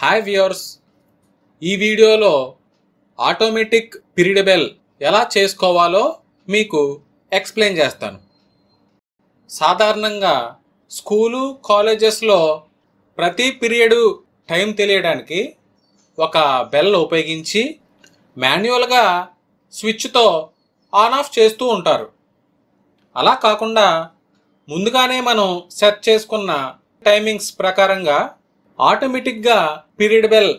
hi viewers ఈ వీడియోలో automatic పిరిడబెల్ ఎలా చేసుకోవాలో మీకు ఎక్స్ప్లెయిన్ చేస్తాను సాధారణంగా స్కూలు కాలేజెస్లో ప్రతి పీరియడు టైం తెలియడానికి ఒక బెల్ ఉపయోగించి మాన్యువల్గా స్విచ్తో ఆన్ ఆఫ్ చేస్తూ ఉంటారు అలా కాకుండా ముందుగానే మనం సెట్ చేసుకున్న టైమింగ్స్ ప్రకారంగా ఆటోమేటిక్గా పీరియడ్ బెల్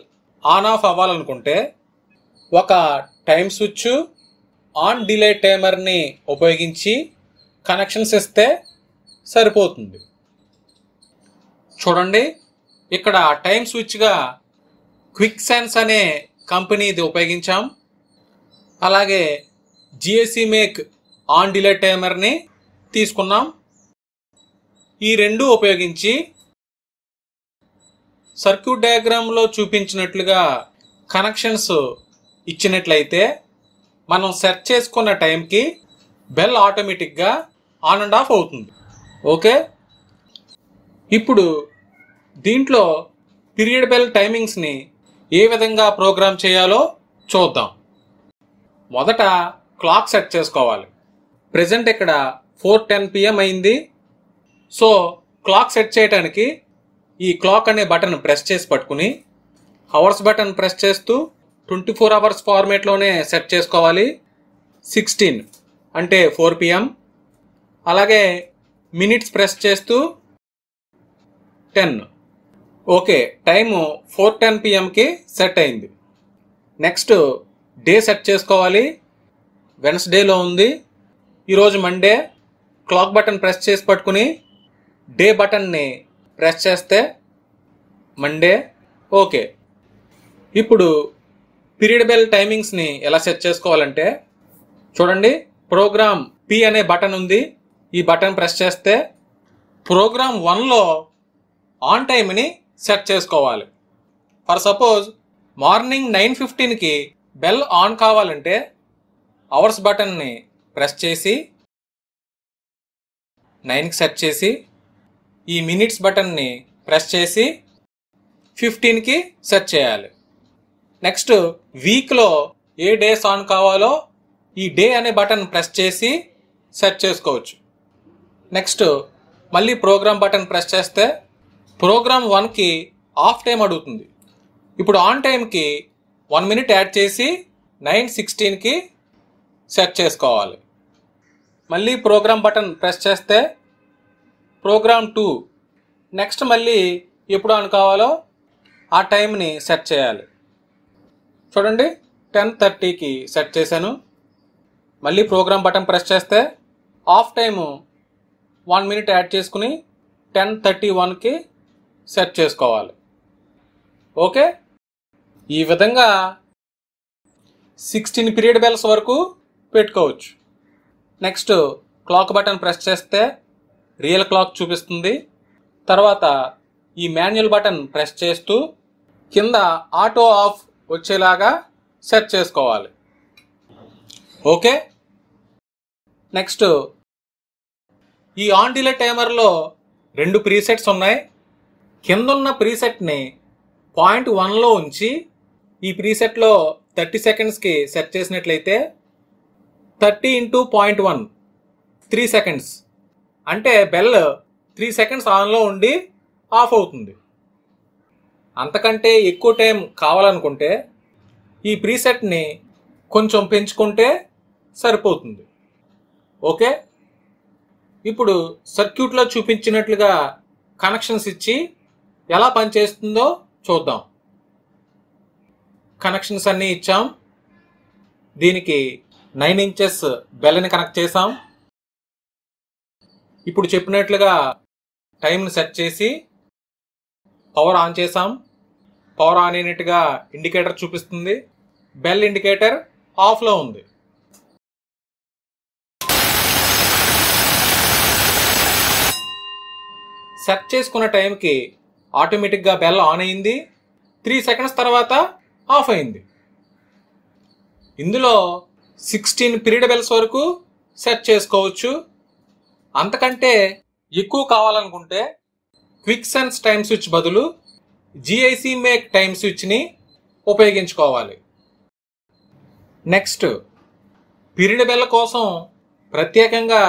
ఆన్ ఆఫ్ అవ్వాలనుకుంటే ఒక టైం స్విచ్ ఆన్ డిలే టైమర్ని ఉపయోగించి కనెక్షన్స్ ఇస్తే సరిపోతుంది చూడండి ఇక్కడ టైం స్విచ్గా క్విక్ సెన్స్ అనే కంపెనీ ఇది ఉపయోగించాం అలాగే జిఎస్సి మేక్ ఆన్ డిలే టైమర్ని తీసుకున్నాం ఈ రెండు ఉపయోగించి సర్క్యూట్ డయాగ్రామ్లో చూపించినట్లుగా కనెక్షన్స్ ఇచ్చినట్లయితే మనం సెర్చ్ చేసుకున్న టైంకి బెల్ ఆటోమేటిక్గా ఆన్ అండ్ ఆఫ్ అవుతుంది ఓకే ఇప్పుడు దీంట్లో పీరియడ్ బెల్ టైమింగ్స్ని ఏ విధంగా ప్రోగ్రామ్ చేయాలో చూద్దాం మొదట క్లాక్ సెట్ చేసుకోవాలి ప్రజెంట్ ఇక్కడ ఫోర్ టెన్ పిఎం అయింది సో క్లాక్ సెట్ చేయడానికి ఈ క్లాక్ అనే బటన్ ప్రెస్ చేసి పట్టుకుని అవర్స్ బటన్ ప్రెస్ చేస్తూ ట్వంటీ ఫోర్ అవర్స్ ఫార్మేట్లోనే సెట్ చేసుకోవాలి సిక్స్టీన్ అంటే ఫోర్ పిఎం అలాగే మినిట్స్ ప్రెస్ చేస్తూ ten okay time four ten పిఎంకి సెట్ అయింది నెక్స్ట్ డే సెట్ చేసుకోవాలి వెన్స్డేలో ఉంది ఈరోజు మండే క్లాక్ బటన్ ప్రెస్ చేసి పట్టుకుని డే బటన్ని ప్రెస్ చేస్తే మండే ఓకే ఇప్పుడు పీరియడ్ బెల్ టైమింగ్స్ని ఎలా సెట్ చేసుకోవాలంటే చూడండి ప్రోగ్రామ్ పి అనే బటన్ ఉంది ఈ బటన్ ప్రెస్ చేస్తే ప్రోగ్రామ్ వన్లో ఆన్ టైమ్ని సెట్ చేసుకోవాలి ఫర్ సపోజ్ మార్నింగ్ నైన్ ఫిఫ్టీన్కి బెల్ ఆన్ కావాలంటే అవర్స్ బటన్ని ప్రెస్ చేసి నైన్కి సెట్ చేసి ఈ మినిట్స్ బటన్ని ప్రెస్ చేసి ఫిఫ్టీన్కి సెట్ చేయాలి నెక్స్ట్ వీక్లో ఏ డేస్ ఆన్ కావాలో ఈ డే అనే బటన్ ప్రెస్ చేసి సెట్ చేసుకోవచ్చు నెక్స్ట్ మళ్ళీ ప్రోగ్రామ్ బటన్ ప్రెస్ చేస్తే ప్రోగ్రామ్ వన్కి ఆఫ్ టైం అడుగుతుంది ఇప్పుడు ఆన్ టైంకి వన్ మినిట్ యాడ్ చేసి నైన్ సిక్స్టీన్కి సెట్ చేసుకోవాలి మళ్ళీ ప్రోగ్రామ్ బటన్ ప్రెస్ చేస్తే ప్రోగ్రామ్ టూ నెక్స్ట్ మళ్ళీ ఎప్పుడు అనుకోవాలో ఆ టైంని సెట్ చేయాలి చూడండి టెన్ థర్టీకి సెట్ చేశాను మళ్ళీ ప్రోగ్రామ్ బటన్ ప్రెస్ చేస్తే off time one minute add చేసుకుని టెన్ థర్టీ వన్కి సెట్ చేసుకోవాలి ఓకే ఈ విధంగా సిక్స్టీన్ పీరియడ్ బెల్స్ వరకు పెట్టుకోవచ్చు నెక్స్ట్ క్లాక్ బటన్ ప్రెస్ చేస్తే రియల్ క్లాక్ చూపిస్తుంది తర్వాత ఈ మాన్యువల్ బటన్ ప్రెస్ చేస్తూ కింద ఆటో ఆఫ్ వచ్చేలాగా సెట్ చేసుకోవాలి ఓకే నెక్స్ట్ ఈ ఆన్ డిలే టైమర్లో రెండు ప్రీసెట్స్ ఉన్నాయి ఉన్న ప్రీసెట్ని పాయింట్ వన్లో ఉంచి ఈ ప్రీసెట్లో థర్టీ సెకండ్స్కి సెట్ చేసినట్లయితే thirty into point one three seconds అంటే బెల్ త్రీ సెకండ్స్ ఆన్లో ఉండి ఆఫ్ అవుతుంది అంతకంటే ఎక్కువ టైం కావాలనుకుంటే ఈ ప్రీసెట్ని కొంచెం పెంచుకుంటే సరిపోతుంది ఓకే ఇప్పుడు సర్క్యూట్లో చూపించినట్లుగా కనెక్షన్స్ ఇచ్చి ఎలా పనిచేస్తుందో చూద్దాం కనెక్షన్స్ అన్నీ ఇచ్చాం దీనికి నైన్ ఇంచెస్ బెల్ని కనెక్ట్ చేసాం ఇప్పుడు చెప్పినట్లుగా టైంని సెట్ చేసి పవర్ ఆన్ చేసాం పవర్ ఆన్ అయినట్టుగా ఇండికేటర్ చూపిస్తుంది బెల్ ఇండికేటర్ ఆఫ్లో ఉంది సెట్ చేసుకున్న టైంకి ఆటోమేటిక్గా బెల్ ఆన్ అయింది త్రీ సెకండ్స్ తర్వాత ఆఫ్ అయింది ఇందులో సిక్స్టీన్ పీరియడ్ బెల్స్ వరకు సెట్ చేసుకోవచ్చు అంతకంటే ఎక్కువ కావాలనుకుంటే క్విక్ సెన్స్ టైం స్విచ్ బదులు జిఐసి మేక్ టైం స్విచ్ని ఉపయోగించుకోవాలి నెక్స్ట్ పీరియడ్ బెల్ల కోసం ప్రత్యేకంగా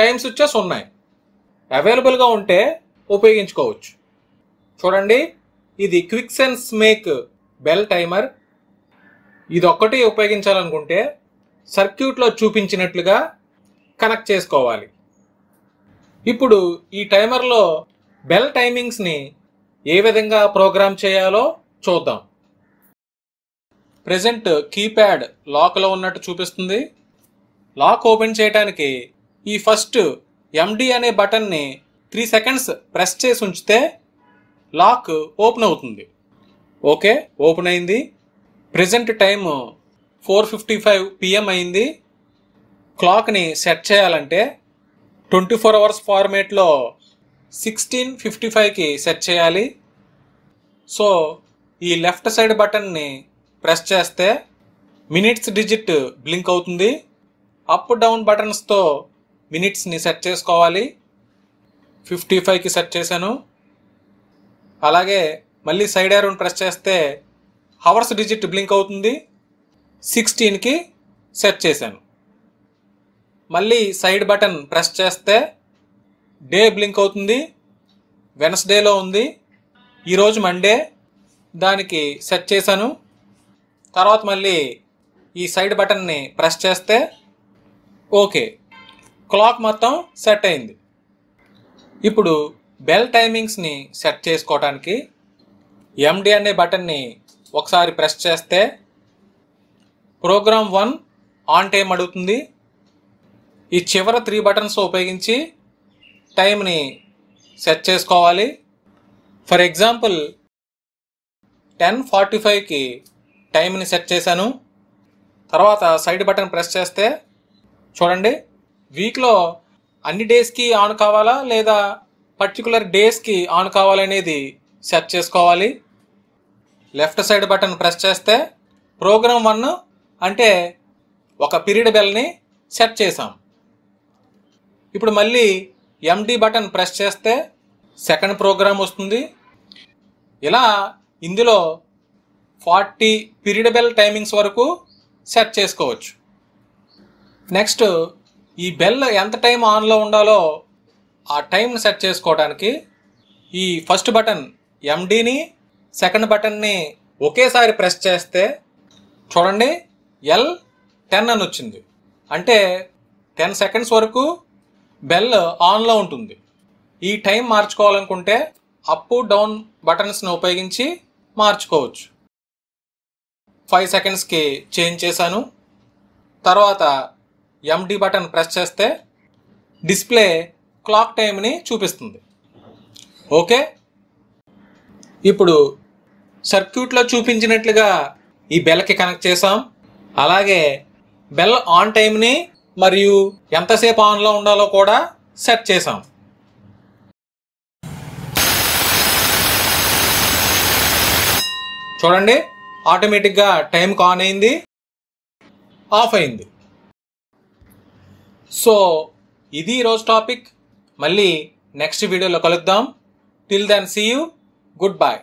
టైం స్విచ్చెస్ ఉన్నాయి అవైలబుల్గా ఉంటే ఉపయోగించుకోవచ్చు చూడండి ఇది quick sense make bell timer ఇది ఒక్కటి ఉపయోగించాలనుకుంటే సర్క్యూట్లో చూపించినట్లుగా కనెక్ట్ చేసుకోవాలి ఇప్పుడు ఈ టైమర్లో బెల్ టైమింగ్స్ని ఏ విధంగా ప్రోగ్రామ్ చేయాలో చూద్దాం ప్రజెంట్ కీప్యాడ్ లాక్లో ఉన్నట్టు చూపిస్తుంది లాక్ ఓపెన్ చేయడానికి ఈ ఫస్ట్ ఎండి అనే బటన్ని త్రీ సెకండ్స్ ప్రెస్ చేసి ఉంచితే లాక్ ఓపెన్ అవుతుంది ఓకే ఓపెన్ అయింది present time four fifty five PM అయింది క్లాక్ని సెట్ చేయాలంటే ట్వంటీ ఫోర్ అవర్స్ ఫార్మేట్లో సిక్స్టీన్ ఫిఫ్టీ ఫైవ్కి సెట్ చేయాలి సో ఈ లెఫ్ట్ సైడ్ బటన్ని ప్రెస్ చేస్తే మినిట్స్ డిజిట్ బ్లింక్ అవుతుంది అప్ డౌన్ బటన్స్తో మినిట్స్ని సెట్ చేసుకోవాలి ఫిఫ్టీ ఫైవ్కి సెట్ చేశాను అలాగే మళ్ళీ సైడ్ ఐరన్ ప్రెస్ చేస్తే హవర్స్ డిజిట్ బ్లింక్ అవుతుంది సిక్స్టీన్కి సెట్ చేశాను మళ్ళీ సైడ్ బటన్ ప్రెస్ చేస్తే డే బ్లింక్ అవుతుంది వెనస్డేలో ఉంది ఈరోజు మండే దానికి సెట్ చేశాను తర్వాత మళ్ళీ ఈ సైడ్ బటన్ని ప్రెస్ చేస్తే ఓకే క్లాక్ మొత్తం సెట్ అయింది ఇప్పుడు బెల్ టైమింగ్స్ని సెట్ చేసుకోవడానికి ఎండి అనే బటన్ని ఒకసారి ప్రెస్ చేస్తే ప్రోగ్రామ్ వన్ ఆన్ టైం అడుగుతుంది ఈ చివరి త్రీ బటన్స్ ఉపయోగించి టైంని సెట్ చేసుకోవాలి ఫర్ ఎగ్జాంపుల్ టెన్ ఫార్టీ ఫైవ్కి టైంని సెట్ చేశాను తర్వాత సైడ్ బటన్ ప్రెస్ చేస్తే చూడండి వీక్లో అన్ని డేస్కి ఆన్ కావాలా లేదా పర్టికులర్ డేస్కి ఆన్ కావాలనేది సెట్ చేసుకోవాలి లెఫ్ట్ సైడ్ బటన్ ప్రెస్ చేస్తే ప్రోగ్రామ్ వన్ అంటే ఒక పీరియడ్ బెల్ని సెట్ చేసాం ఇప్పుడు మళ్ళీ ఎండి బటన్ ప్రెస్ చేస్తే సెకండ్ ప్రోగ్రామ్ వస్తుంది ఇలా ఇందులో ఫార్టీ పీరియడబెల్ టైమింగ్స్ వరకు సెట్ చేసుకోవచ్చు నెక్స్ట్ ఈ బెల్ ఎంత టైం ఆన్లో ఉండాలో ఆ టైంని సెట్ చేసుకోవడానికి ఈ ఫస్ట్ బటన్ ఎండిని సెకండ్ బటన్ని ఒకేసారి ప్రెస్ చేస్తే చూడండి ఎల్ టెన్ అని వచ్చింది అంటే టెన్ సెకండ్స్ వరకు బెల్ ఆన్లో ఉంటుంది ఈ టైం మార్చుకోవాలనుకుంటే అప్ డౌన్ బటన్స్ని ఉపయోగించి మార్చుకోవచ్చు ఫైవ్ సెకండ్స్కి చేంజ్ చేశాను తర్వాత ఎండి బటన్ ప్రెస్ చేస్తే డిస్ప్లే క్లాక్ టైంని చూపిస్తుంది ఓకే ఇప్పుడు సర్క్యూట్లో చూపించినట్లుగా ఈ బెల్కి కనెక్ట్ చేసాం అలాగే బెల్ ఆన్ టైంని మరియు ఎంతసేపు ఆన్లో ఉండాలో కూడా సెట్ చేసాం చూడండి ఆటోమేటిక్గా టైంకి ఆన్ అయింది ఆఫ్ అయింది సో ఇది ఈరోజు టాపిక్ మళ్ళీ నెక్స్ట్ వీడియోలో కలుద్దాం till then see you good bye